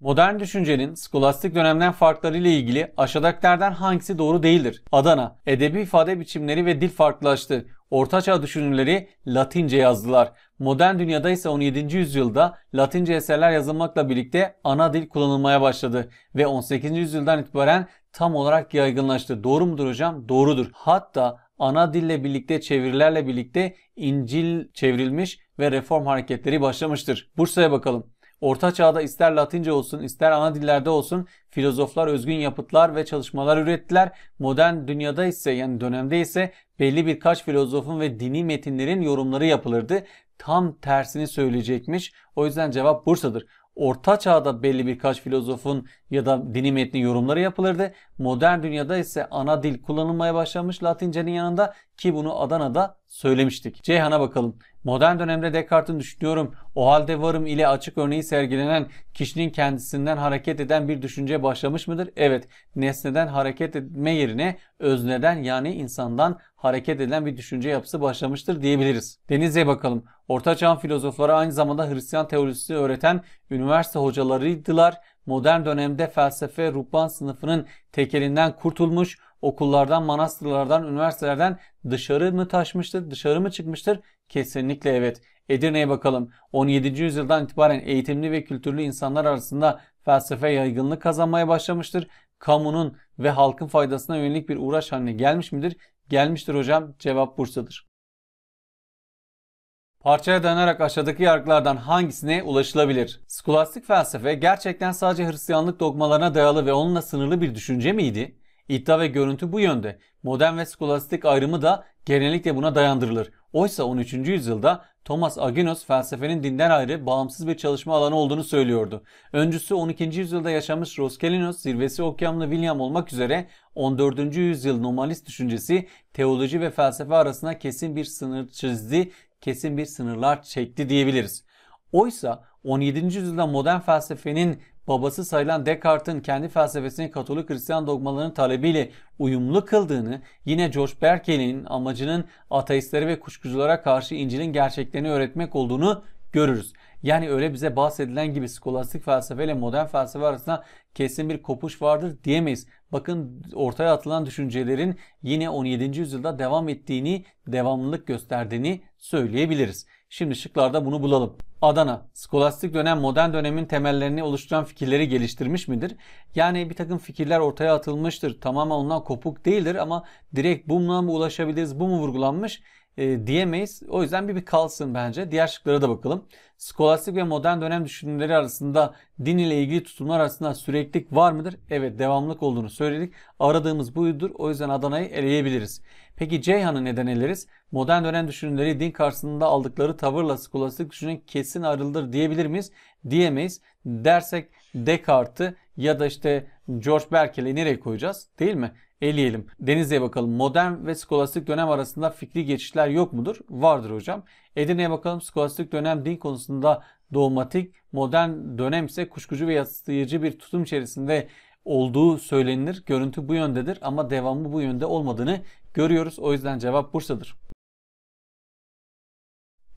Modern düşüncenin skolastik dönemden farkları ile ilgili aşağıdakilerden hangisi doğru değildir? Adana, edebi ifade biçimleri ve dil farklılaştı. Ortaçağ düşünürleri Latince yazdılar. Modern dünyada ise 17. yüzyılda Latince eserler yazılmakla birlikte ana dil kullanılmaya başladı ve 18. yüzyıldan itibaren tam olarak yaygınlaştı. Doğru mudur hocam? Doğrudur. Hatta ana dille birlikte çevirilerle birlikte İncil çevrilmiş ve reform hareketleri başlamıştır. Bursa'ya bakalım. Orta Çağ'da ister Latince olsun ister ana dillerde olsun filozoflar özgün yapıtlar ve çalışmalar ürettiler. Modern dünyada ise yani dönemde ise belli birkaç filozofun ve dini metinlerin yorumları yapılırdı. Tam tersini söyleyecekmiş. O yüzden cevap Bursa'dır. Orta çağda belli birkaç filozofun ya da dini metni yorumları yapılırdı. Modern dünyada ise ana dil kullanılmaya başlamış Latince'nin yanında ki bunu Adana'da söylemiştik. Ceyhan'a bakalım. Modern dönemde Descartes'in düşünüyorum o halde varım ile açık örneği sergilenen kişinin kendisinden hareket eden bir düşünce başlamış mıdır? Evet. Nesneden hareket etme yerine özneden yani insandan hareket eden bir düşünce yapısı başlamıştır diyebiliriz. Deniz'e bakalım. Ortaçağ filozofları aynı zamanda Hristiyan teolojisi öğreten üniversite hocalarıydılar modern dönemde felsefe ruhban sınıfının tekelinden kurtulmuş, okullardan, manastırlardan, üniversitelerden dışarı mı taşmıştır, dışarı mı çıkmıştır? Kesinlikle evet. Edirne'ye bakalım. 17. yüzyıldan itibaren eğitimli ve kültürlü insanlar arasında felsefe yaygınlık kazanmaya başlamıştır. Kamunun ve halkın faydasına yönelik bir uğraş haline gelmiş midir? Gelmiştir hocam. Cevap Bursa'dır. Parçaya dayanarak aşağıdaki yargılardan hangisine ulaşılabilir? Skolastik felsefe gerçekten sadece Hristiyanlık dogmalarına dayalı ve onunla sınırlı bir düşünce miydi? İddia ve görüntü bu yönde. Modern ve skolastik ayrımı da genellikle buna dayandırılır. Oysa 13. yüzyılda Thomas Aquinas felsefenin dinden ayrı bağımsız bir çalışma alanı olduğunu söylüyordu. Öncüsü 12. yüzyılda yaşamış Roskelinos, zirvesi okyanlı William olmak üzere 14. yüzyıl normalist düşüncesi teoloji ve felsefe arasında kesin bir sınır çizdi, kesin bir sınırlar çekti diyebiliriz. Oysa 17. yüzyılda modern felsefenin babası sayılan Descartes'in kendi felsefesini Katolik Hristiyan dogmalarının talebiyle uyumlu kıldığını, yine George Berkeley'nin amacının ateistlere ve kuşkuculara karşı İncil'in gerçeklerini öğretmek olduğunu görürüz. Yani öyle bize bahsedilen gibi skolastik felsefe ile modern felsefe arasında kesin bir kopuş vardır diyemeyiz. Bakın ortaya atılan düşüncelerin yine 17. yüzyılda devam ettiğini, devamlılık gösterdiğini söyleyebiliriz. Şimdi şıklarda bunu bulalım. Adana, skolastik dönem modern dönemin temellerini oluşturan fikirleri geliştirmiş midir? Yani bir takım fikirler ortaya atılmıştır. Tamamen ondan kopuk değildir ama direkt bununla mı ulaşabiliriz, bu mu vurgulanmış? e, diyemeyiz. O yüzden bir bir kalsın bence. Diğer şıklara da bakalım. Skolastik ve modern dönem düşünürleri arasında din ile ilgili tutumlar arasında süreklilik var mıdır? Evet devamlık olduğunu söyledik. Aradığımız buydur. O yüzden Adana'yı eleyebiliriz. Peki Ceyhan'ı neden eleriz? Modern dönem düşünürleri din karşısında aldıkları tavırla skolastik düşünün kesin arıldır diyebilir miyiz? Diyemeyiz. Dersek Descartes'i ya da işte George Berkeley'i nereye koyacağız? Değil mi? eleyelim. Denizli'ye bakalım. Modern ve skolastik dönem arasında fikri geçişler yok mudur? Vardır hocam. Edirne'ye bakalım. Skolastik dönem din konusunda dogmatik, modern dönem ise kuşkucu ve yatsıyıcı bir tutum içerisinde olduğu söylenir. Görüntü bu yöndedir ama devamı bu yönde olmadığını görüyoruz. O yüzden cevap Bursa'dır.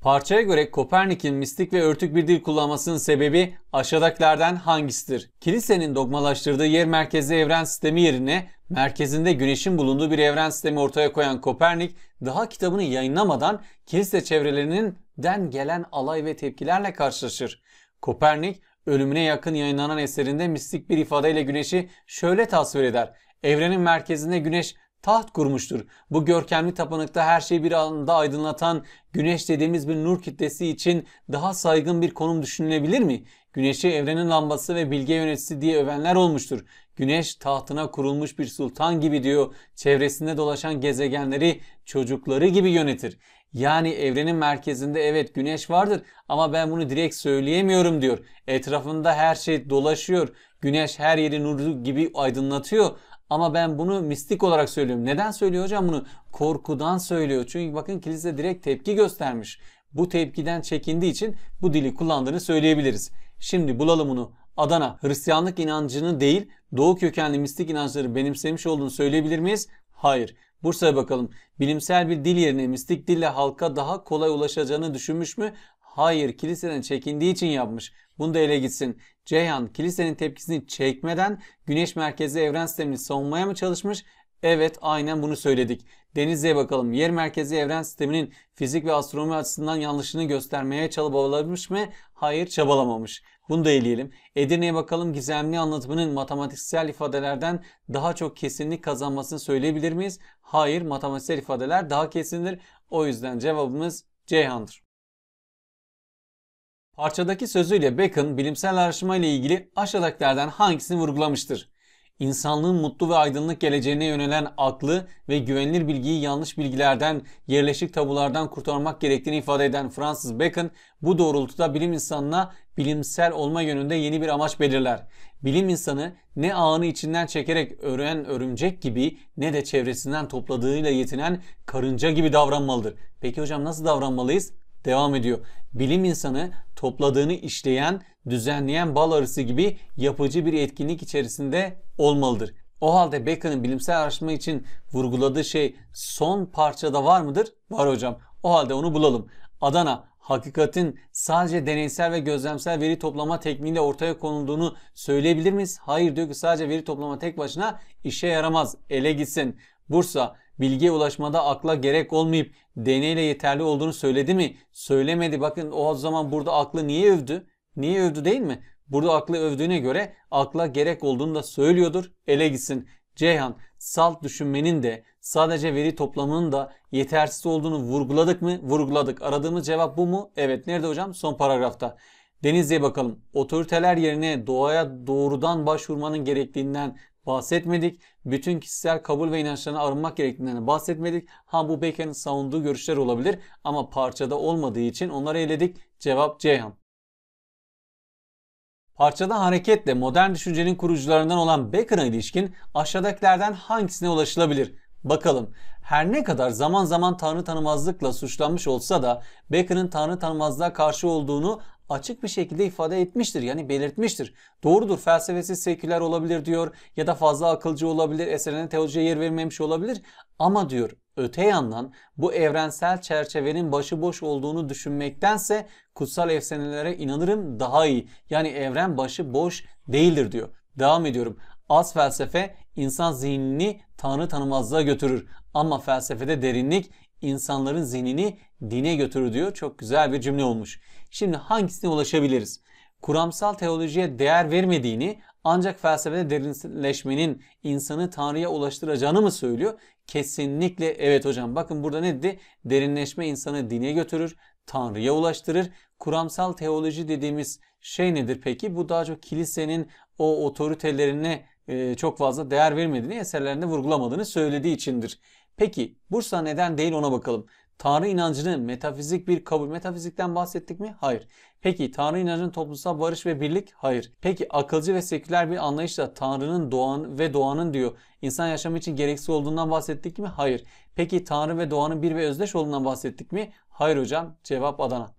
Parçaya göre Kopernik'in mistik ve örtük bir dil kullanmasının sebebi aşağıdakilerden hangisidir? Kilisenin dogmalaştırdığı yer merkezli evren sistemi yerine merkezinde güneşin bulunduğu bir evren sistemi ortaya koyan Kopernik, daha kitabını yayınlamadan kilise çevrelerinin den gelen alay ve tepkilerle karşılaşır. Kopernik, ölümüne yakın yayınlanan eserinde mistik bir ifadeyle güneşi şöyle tasvir eder. Evrenin merkezinde güneş taht kurmuştur. Bu görkemli tapınakta her şeyi bir anda aydınlatan güneş dediğimiz bir nur kitlesi için daha saygın bir konum düşünülebilir mi? Güneşi evrenin lambası ve bilge yöneticisi diye övenler olmuştur. Güneş tahtına kurulmuş bir sultan gibi diyor. Çevresinde dolaşan gezegenleri çocukları gibi yönetir. Yani evrenin merkezinde evet güneş vardır ama ben bunu direkt söyleyemiyorum diyor. Etrafında her şey dolaşıyor. Güneş her yeri nuru gibi aydınlatıyor ama ben bunu mistik olarak söylüyorum. Neden söylüyor hocam bunu? Korkudan söylüyor. Çünkü bakın kilise direkt tepki göstermiş. Bu tepkiden çekindiği için bu dili kullandığını söyleyebiliriz. Şimdi bulalım onu. Adana Hristiyanlık inancını değil Doğu kökenli mistik inançları benimsemiş olduğunu söyleyebilir miyiz? Hayır. Bursa'ya bakalım. Bilimsel bir dil yerine mistik dille halka daha kolay ulaşacağını düşünmüş mü? Hayır kiliseden çekindiği için yapmış. Bunu da ele gitsin. Ceyhan kilisenin tepkisini çekmeden güneş Merkezi evren sistemini savunmaya mı çalışmış? Evet aynen bunu söyledik. Denizli'ye bakalım. Yer merkezi evren sisteminin fizik ve astronomi açısından yanlışını göstermeye çabalamış mı? Hayır çabalamamış. Bunu da eleyelim. Edirne'ye bakalım gizemli anlatımının matematiksel ifadelerden daha çok kesinlik kazanmasını söyleyebilir miyiz? Hayır matematiksel ifadeler daha kesindir. O yüzden cevabımız Ceyhan'dır. Parçadaki sözüyle Bacon bilimsel araştırma ile ilgili aşağıdakilerden hangisini vurgulamıştır? İnsanlığın mutlu ve aydınlık geleceğine yönelen aklı ve güvenilir bilgiyi yanlış bilgilerden, yerleşik tabulardan kurtarmak gerektiğini ifade eden Francis Bacon bu doğrultuda bilim insanına bilimsel olma yönünde yeni bir amaç belirler. Bilim insanı ne ağını içinden çekerek öğren örümcek gibi ne de çevresinden topladığıyla yetinen karınca gibi davranmalıdır. Peki hocam nasıl davranmalıyız? Devam ediyor bilim insanı topladığını işleyen, düzenleyen bal arısı gibi yapıcı bir etkinlik içerisinde olmalıdır. O halde Beckham'ın bilimsel araştırma için vurguladığı şey son parçada var mıdır? Var hocam. O halde onu bulalım. Adana hakikatin sadece deneysel ve gözlemsel veri toplama tekniğiyle ortaya konulduğunu söyleyebilir miyiz? Hayır diyor ki sadece veri toplama tek başına işe yaramaz. Ele gitsin. Bursa bilgiye ulaşmada akla gerek olmayıp deneyle yeterli olduğunu söyledi mi? Söylemedi. Bakın o zaman burada aklı niye övdü? Niye övdü değil mi? Burada aklı övdüğüne göre akla gerek olduğunu da söylüyordur. Ele gitsin. Ceyhan, salt düşünmenin de sadece veri toplamının da yetersiz olduğunu vurguladık mı? Vurguladık. Aradığımız cevap bu mu? Evet. Nerede hocam? Son paragrafta. Denizli'ye bakalım. Otoriteler yerine doğaya doğrudan başvurmanın gerektiğinden bahsetmedik. Bütün kişisel kabul ve inançlarını arınmak gerektiğinden bahsetmedik. Ha bu Bacon'ın savunduğu görüşler olabilir ama parçada olmadığı için onları eledik. Cevap Ceyhan. Parçada hareketle modern düşüncenin kurucularından olan Bacon'a ilişkin aşağıdakilerden hangisine ulaşılabilir? Bakalım. Her ne kadar zaman zaman tanrı tanımazlıkla suçlanmış olsa da Bacon'ın tanrı tanımazlığa karşı olduğunu açık bir şekilde ifade etmiştir. Yani belirtmiştir. Doğrudur felsefesi seküler olabilir diyor ya da fazla akılcı olabilir, eserine teolojiye yer vermemiş olabilir. Ama diyor öte yandan bu evrensel çerçevenin başıboş olduğunu düşünmektense kutsal efsanelere inanırım daha iyi. Yani evren başıboş değildir diyor. Devam ediyorum. Az felsefe insan zihnini tanrı tanımazlığa götürür. Ama felsefede derinlik insanların zihnini dine götürür diyor. Çok güzel bir cümle olmuş. Şimdi hangisine ulaşabiliriz? Kuramsal teolojiye değer vermediğini ancak felsefede derinleşmenin insanı Tanrı'ya ulaştıracağını mı söylüyor? Kesinlikle evet hocam. Bakın burada ne dedi? Derinleşme insanı dine götürür, Tanrı'ya ulaştırır. Kuramsal teoloji dediğimiz şey nedir peki? Bu daha çok kilisenin o otoritelerine e, çok fazla değer vermediğini, eserlerinde vurgulamadığını söylediği içindir. Peki Bursa neden değil ona bakalım. Tanrı inancını metafizik bir kabul. Metafizikten bahsettik mi? Hayır. Peki Tanrı inancının toplumsal barış ve birlik? Hayır. Peki akılcı ve seküler bir anlayışla Tanrı'nın doğan ve doğanın diyor insan yaşamı için gereksiz olduğundan bahsettik mi? Hayır. Peki Tanrı ve doğanın bir ve özdeş olduğundan bahsettik mi? Hayır hocam. Cevap Adana.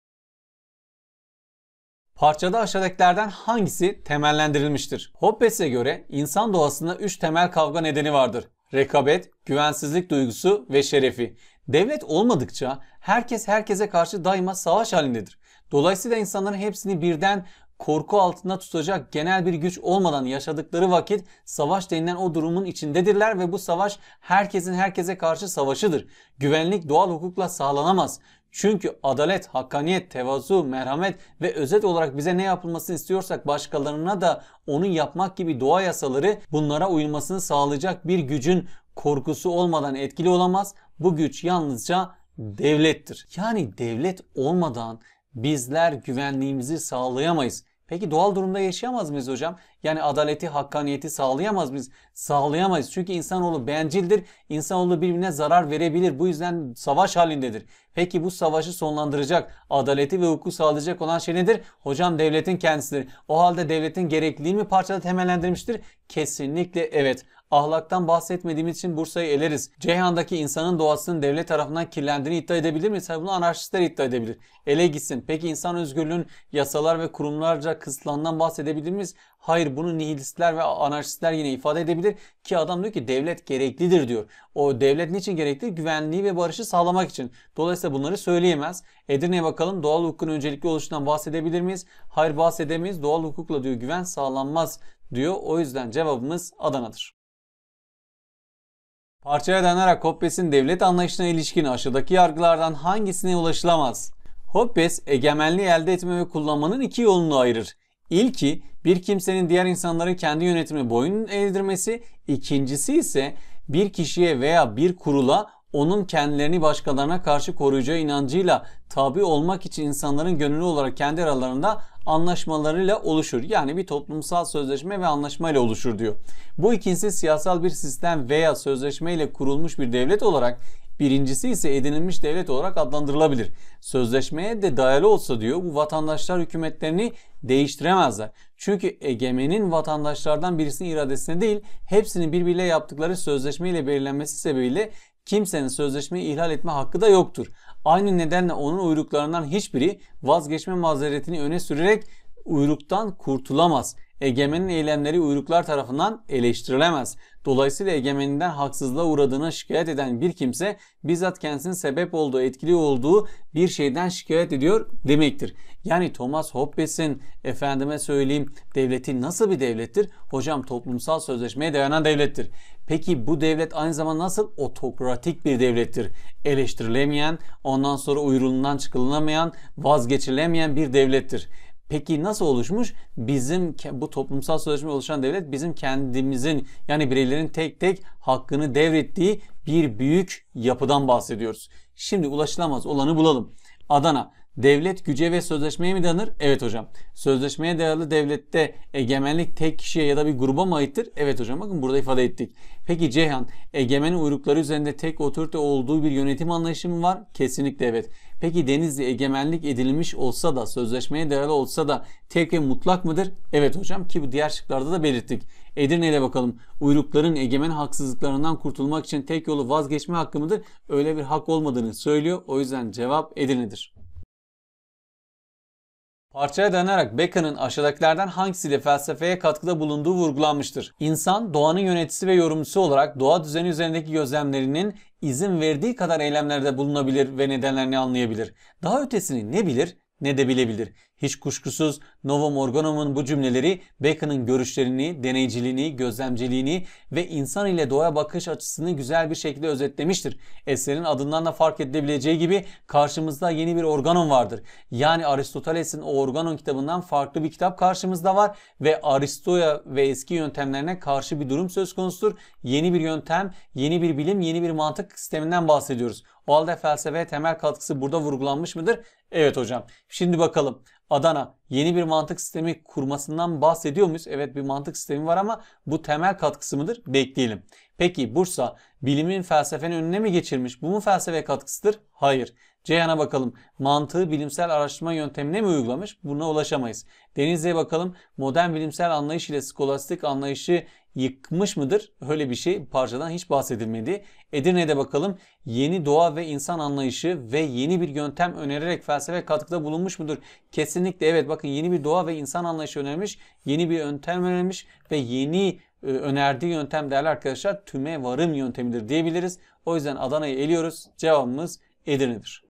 Parçada aşağıdakilerden hangisi temellendirilmiştir? Hobbes'e göre insan doğasında 3 temel kavga nedeni vardır rekabet, güvensizlik duygusu ve şerefi. Devlet olmadıkça herkes herkese karşı daima savaş halindedir. Dolayısıyla insanların hepsini birden korku altında tutacak genel bir güç olmadan yaşadıkları vakit savaş denilen o durumun içindedirler ve bu savaş herkesin herkese karşı savaşıdır. Güvenlik doğal hukukla sağlanamaz. Çünkü adalet, hakkaniyet, tevazu, merhamet ve özet olarak bize ne yapılmasını istiyorsak başkalarına da onun yapmak gibi doğa yasaları bunlara uyulmasını sağlayacak bir gücün korkusu olmadan etkili olamaz. Bu güç yalnızca devlettir. Yani devlet olmadan bizler güvenliğimizi sağlayamayız. Peki doğal durumda yaşayamaz mıyız hocam? Yani adaleti, hakkaniyeti sağlayamaz mıyız? Sağlayamayız. Çünkü insanoğlu bencildir. İnsanoğlu birbirine zarar verebilir. Bu yüzden savaş halindedir. Peki bu savaşı sonlandıracak, adaleti ve hukuku sağlayacak olan şey nedir? Hocam devletin kendisidir. O halde devletin gerekliliği mi parçada temellendirmiştir? Kesinlikle evet ahlaktan bahsetmediğimiz için Bursa'yı eleriz. Ceyhan'daki insanın doğasının devlet tarafından kirlendiğini iddia edebilir miyiz? bunu anarşistler iddia edebilir. Ele gitsin. Peki insan özgürlüğün yasalar ve kurumlarca kısıtlandan bahsedebilir miyiz? Hayır bunu nihilistler ve anarşistler yine ifade edebilir ki adam diyor ki devlet gereklidir diyor. O devlet niçin gerekli? Güvenliği ve barışı sağlamak için. Dolayısıyla bunları söyleyemez. Edirne'ye bakalım doğal hukukun öncelikli oluşundan bahsedebilir miyiz? Hayır bahsedemeyiz. Doğal hukukla diyor güven sağlanmaz diyor. O yüzden cevabımız Adana'dır. Parçaya dayanarak Hoppes'in devlet anlayışına ilişkin aşağıdaki yargılardan hangisine ulaşılamaz? Hoppes egemenliği elde etme ve kullanmanın iki yolunu ayırır. İlki bir kimsenin diğer insanların kendi yönetimi boyun eğdirmesi, ikincisi ise bir kişiye veya bir kurula onun kendilerini başkalarına karşı koruyacağı inancıyla tabi olmak için insanların gönüllü olarak kendi aralarında anlaşmalarıyla oluşur. Yani bir toplumsal sözleşme ve anlaşma ile oluşur diyor. Bu ikincisi siyasal bir sistem veya sözleşme ile kurulmuş bir devlet olarak Birincisi ise edinilmiş devlet olarak adlandırılabilir. Sözleşmeye de dayalı olsa diyor bu vatandaşlar hükümetlerini değiştiremezler. Çünkü egemenin vatandaşlardan birisinin iradesine değil hepsinin birbiriyle yaptıkları sözleşme ile belirlenmesi sebebiyle kimsenin sözleşmeyi ihlal etme hakkı da yoktur. Aynı nedenle onun uyruklarından hiçbiri vazgeçme mazeretini öne sürerek uyruktan kurtulamaz. Egemenin eylemleri uyruklar tarafından eleştirilemez. Dolayısıyla egemeninden haksızlığa uğradığına şikayet eden bir kimse bizzat kendisinin sebep olduğu, etkili olduğu bir şeyden şikayet ediyor demektir. Yani Thomas Hobbes'in efendime söyleyeyim devleti nasıl bir devlettir? Hocam toplumsal sözleşmeye dayanan devlettir. Peki bu devlet aynı zamanda nasıl otokratik bir devlettir? Eleştirilemeyen, ondan sonra uyurundan çıkılamayan, vazgeçilemeyen bir devlettir. Peki nasıl oluşmuş? Bizim bu toplumsal sözleşme oluşan devlet bizim kendimizin yani bireylerin tek tek hakkını devrettiği bir büyük yapıdan bahsediyoruz. Şimdi ulaşılamaz olanı bulalım. Adana Devlet güce ve sözleşmeye mi dayanır? Evet hocam. Sözleşmeye dayalı devlette egemenlik tek kişiye ya da bir gruba mı aittir? Evet hocam bakın burada ifade ettik. Peki Ceyhan egemen uyrukları üzerinde tek otorite olduğu bir yönetim anlayışı mı var? Kesinlikle evet. Peki Denizli egemenlik edilmiş olsa da sözleşmeye dayalı olsa da tek ve mutlak mıdır? Evet hocam ki bu diğer şıklarda da belirttik. Edirne bakalım. Uyrukların egemen haksızlıklarından kurtulmak için tek yolu vazgeçme hakkı mıdır? Öyle bir hak olmadığını söylüyor. O yüzden cevap Edirne'dir. Parçaya dayanarak Bacon'ın aşağıdakilerden hangisiyle felsefeye katkıda bulunduğu vurgulanmıştır. İnsan doğanın yöneticisi ve yorumcusu olarak doğa düzeni üzerindeki gözlemlerinin izin verdiği kadar eylemlerde bulunabilir ve nedenlerini anlayabilir. Daha ötesini ne bilir ne de bilebilir. Hiç kuşkusuz Novo Morganov'un bu cümleleri Bacon'ın görüşlerini, deneyciliğini, gözlemciliğini ve insan ile doğaya bakış açısını güzel bir şekilde özetlemiştir. Eserin adından da fark edilebileceği gibi karşımızda yeni bir Organon vardır. Yani Aristoteles'in o Organon kitabından farklı bir kitap karşımızda var ve Aristo'ya ve eski yöntemlerine karşı bir durum söz konusudur. Yeni bir yöntem, yeni bir bilim, yeni bir mantık sisteminden bahsediyoruz. O halde felsefeye temel katkısı burada vurgulanmış mıdır? Evet hocam. Şimdi bakalım Adana yeni bir mantık sistemi kurmasından bahsediyor muyuz? Evet bir mantık sistemi var ama bu temel katkısı mıdır? Bekleyelim. Peki Bursa bilimin felsefenin önüne mi geçirmiş? Bu mu felsefe katkısıdır? Hayır. Ceyhan'a bakalım. Mantığı bilimsel araştırma yöntemine mi uygulamış? Buna ulaşamayız. Denizli'ye bakalım. Modern bilimsel anlayış ile skolastik anlayışı yıkmış mıdır? Öyle bir şey parçadan hiç bahsedilmedi. Edirne'de bakalım yeni doğa ve insan anlayışı ve yeni bir yöntem önererek felsefe katkıda bulunmuş mudur? Kesinlikle evet bakın yeni bir doğa ve insan anlayışı önermiş, yeni bir yöntem önermiş ve yeni e, önerdiği yöntem değerli arkadaşlar tüme varım yöntemidir diyebiliriz. O yüzden Adana'yı eliyoruz. Cevabımız Edirne'dir.